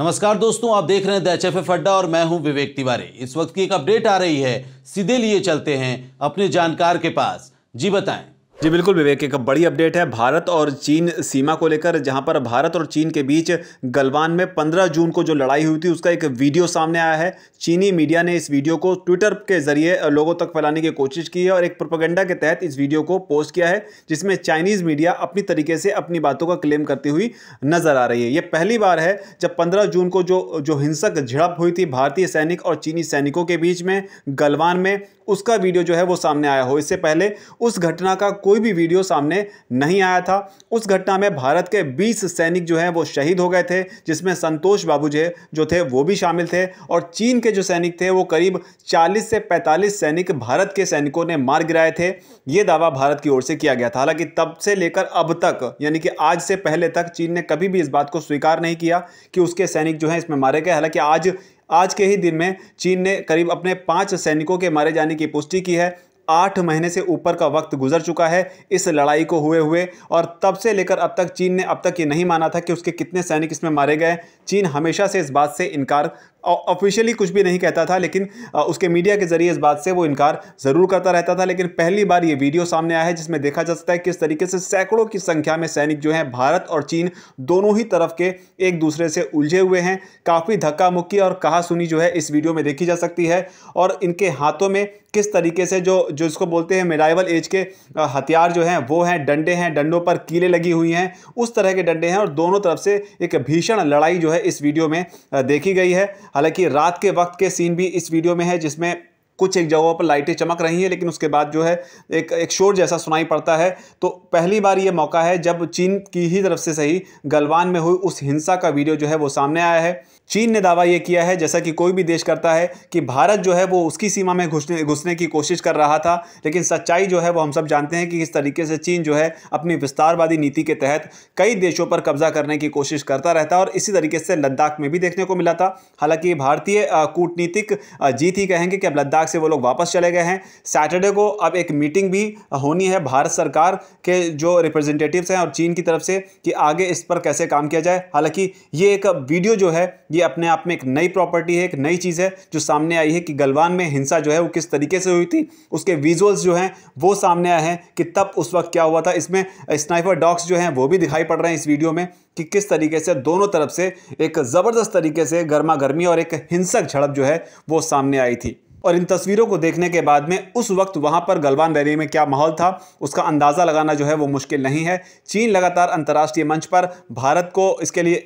नमस्कार दोस्तों आप देख रहे हैं द एच अड्डा और मैं हूं विवेक तिवारी इस वक्त की एक अपडेट आ रही है सीधे लिए चलते हैं अपने जानकार के पास जी बताएं जी बिल्कुल विवेक एक बड़ी अपडेट है भारत और चीन सीमा को लेकर जहां पर भारत और चीन के बीच गलवान में 15 जून को जो लड़ाई हुई थी उसका एक वीडियो सामने आया है चीनी मीडिया ने इस वीडियो को ट्विटर के जरिए लोगों तक फैलाने की कोशिश की है और एक प्रोपोगेंडा के तहत इस वीडियो को पोस्ट किया है जिसमें चाइनीज़ मीडिया अपनी तरीके से अपनी बातों का क्लेम करती हुई नजर आ रही है ये पहली बार है जब पंद्रह जून को जो जो हिंसक झड़प हुई थी भारतीय सैनिक और चीनी सैनिकों के बीच में गलवान में उसका वीडियो जो है वो सामने आया हो इससे पहले उस घटना का कोई भी वीडियो सामने नहीं आया था उस घटना में भारत के 20 सैनिक जो हैं वो शहीद हो गए थे जिसमें संतोष बाबू जे जो थे वो भी शामिल थे और चीन के जो सैनिक थे वो करीब 40 से 45 सैनिक भारत के सैनिकों ने मार गिराए थे ये दावा भारत की ओर से किया गया था हालांकि तब से लेकर अब तक यानी कि आज से पहले तक चीन ने कभी भी इस बात को स्वीकार नहीं किया कि उसके सैनिक जो हैं इसमें मारे गए हालांकि आज आज के ही दिन में चीन ने करीब अपने पाँच सैनिकों के मारे जाने की पुष्टि की है आठ महीने से ऊपर का वक्त गुजर चुका है इस लड़ाई को हुए हुए और तब से लेकर अब तक चीन ने अब तक ये नहीं माना था कि उसके कितने सैनिक इसमें मारे गए चीन हमेशा से इस बात से इनकार ऑफिशियली कुछ भी नहीं कहता था लेकिन उसके मीडिया के जरिए इस बात से वो इनकार ज़रूर करता रहता था लेकिन पहली बार ये वीडियो सामने आया है जिसमें देखा जा सकता है किस तरीके से सैकड़ों की संख्या में सैनिक जो हैं भारत और चीन दोनों ही तरफ के एक दूसरे से उलझे हुए हैं काफ़ी धक्का मुक्की और कहा सुनी जो है इस वीडियो में देखी जा सकती है और इनके हाथों में किस तरीके से जो जो इसको बोलते हैं मेराइवल एज के हथियार जो हैं वो हैं डंडे हैं डंडों पर कीले लगी हुई हैं उस तरह के डंडे हैं और दोनों तरफ से एक भीषण लड़ाई जो है इस वीडियो में देखी गई है हालांकि रात के वक्त के सीन भी इस वीडियो में है जिसमें कुछ एक जगहों पर लाइटें चमक रही हैं लेकिन उसके बाद जो है एक एक शोर जैसा सुनाई पड़ता है तो पहली बार ये मौका है जब चीन की ही तरफ से सही गलवान में हुई उस हिंसा का वीडियो जो है वो सामने आया है चीन ने दावा यह किया है जैसा कि कोई भी देश करता है कि भारत जो है वो उसकी सीमा में घुसने घुसने की कोशिश कर रहा था लेकिन सच्चाई जो है वो हम सब जानते हैं कि किस तरीके से चीन जो है अपनी विस्तारवादी नीति के तहत कई देशों पर कब्जा करने की कोशिश करता रहता है और इसी तरीके से लद्दाख में भी देखने को मिला था हालांकि भारतीय कूटनीतिक जीत ही कहेंगे कि अब लद्दाख से वो लोग वापस चले गए हैं सैटरडे को अब एक मीटिंग भी होनी है भारत सरकार के जो रिप्रेजेंटेटिव्स हैं और चीन की तरफ से कि आगे इस पर कैसे काम किया जाए हालांकि ये एक वीडियो जो है ये ये अपने आप में एक नई प्रॉपर्टी है एक नई चीज़ है जो सामने आई है कि गलवान में हिंसा जो है वो किस तरीके से हुई थी उसके विजुअल्स जो हैं वो सामने आए हैं कि तब उस वक्त क्या हुआ था इसमें स्नाइपर डॉग्स जो हैं वो भी दिखाई पड़ रहे हैं इस वीडियो में कि किस तरीके से दोनों तरफ से एक ज़बरदस्त तरीके से गर्मा गर्मी और एक हिंसक झड़प जो है वो सामने आई थी और इन तस्वीरों को देखने के बाद में उस वक्त वहाँ पर गलवान वैली में क्या माहौल था उसका अंदाज़ा लगाना जो है वो मुश्किल नहीं है चीन लगातार अंतर्राष्ट्रीय मंच पर भारत को इसके लिए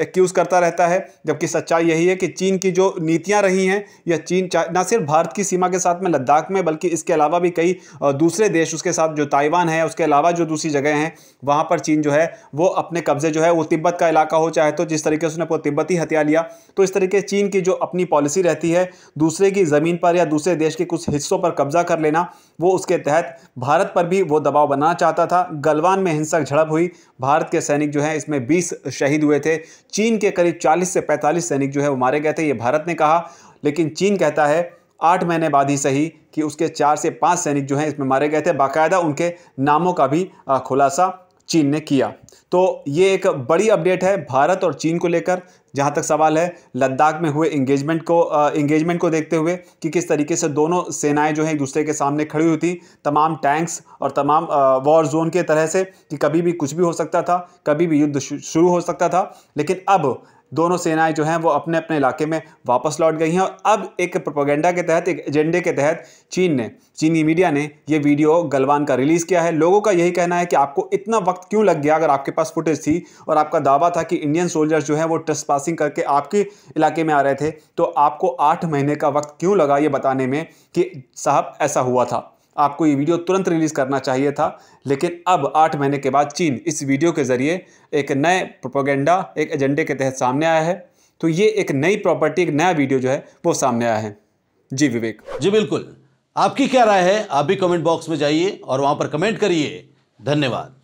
एक्यूज़ करता रहता है जबकि सच्चाई यही है कि चीन की जो नीतियाँ रही हैं या चीन न सिर्फ भारत की सीमा के साथ में लद्दाख में बल्कि इसके अलावा भी कई दूसरे देश उसके साथ जो ताइवान है उसके अलावा जो दूसरी जगह हैं वहाँ पर चीन जो है वो अपने कब्जे जो है वो तिब्बत का इलाका हो चाहे तो जिस तरीके से उसने तिब्बती ही हत्या लिया तो इस तरीके चीन की जो अपनी पॉलिसी रहती है दूसरे की ज़मीन ज़मीन पर या दूसरे देश के कुछ हिस्सों पर कब्जा कर लेना वो उसके तहत भारत पर भी वो दबाव बनाना चाहता था गलवान में हिंसक झड़प हुई भारत के सैनिक जो है इसमें बीस शहीद हुए थे चीन के करीब चालीस से पैंतालीस सैनिक जो है वो मारे गए थे ये भारत ने कहा लेकिन चीन कहता है आठ महीने बाद ही सही कि उसके चार से पाँच सैनिक जो हैं इसमें मारे गए थे बाकायदा उनके नामों का भी खुलासा चीन ने किया तो ये एक बड़ी अपडेट है भारत और चीन को लेकर जहाँ तक सवाल है लद्दाख में हुए इंगेजमेंट को इंगेजमेंट को देखते हुए कि किस तरीके से दोनों सेनाएं जो हैं एक दूसरे के सामने खड़ी हुई थी तमाम टैंक्स और तमाम वॉर जोन के तरह से कि कभी भी कुछ भी हो सकता था कभी भी युद्ध शुरू हो सकता था लेकिन अब दोनों सेनाएं जो हैं वो अपने अपने इलाके में वापस लौट गई हैं और अब एक प्रोपोगेंडा के तहत एक एजेंडे के तहत चीन ने चीनी मीडिया ने ये वीडियो गलवान का रिलीज़ किया है लोगों का यही कहना है कि आपको इतना वक्त क्यों लग गया अगर आपके पास फुटेज थी और आपका दावा था कि इंडियन सोल्जर्स जो हैं वो ट्रस्ट पासिंग करके आपके इलाके में आ रहे थे तो आपको आठ महीने का वक्त क्यों लगा ये बताने में कि साहब ऐसा हुआ था आपको ये वीडियो तुरंत रिलीज़ करना चाहिए था लेकिन अब आठ महीने के बाद चीन इस वीडियो के ज़रिए एक नए प्रोपोगेंडा एक एजेंडे के तहत सामने आया है तो ये एक नई प्रॉपर्टी एक नया वीडियो जो है वो सामने आया है जी विवेक जी बिल्कुल आपकी क्या राय है आप भी कमेंट बॉक्स में जाइए और वहां पर कमेंट करिए धन्यवाद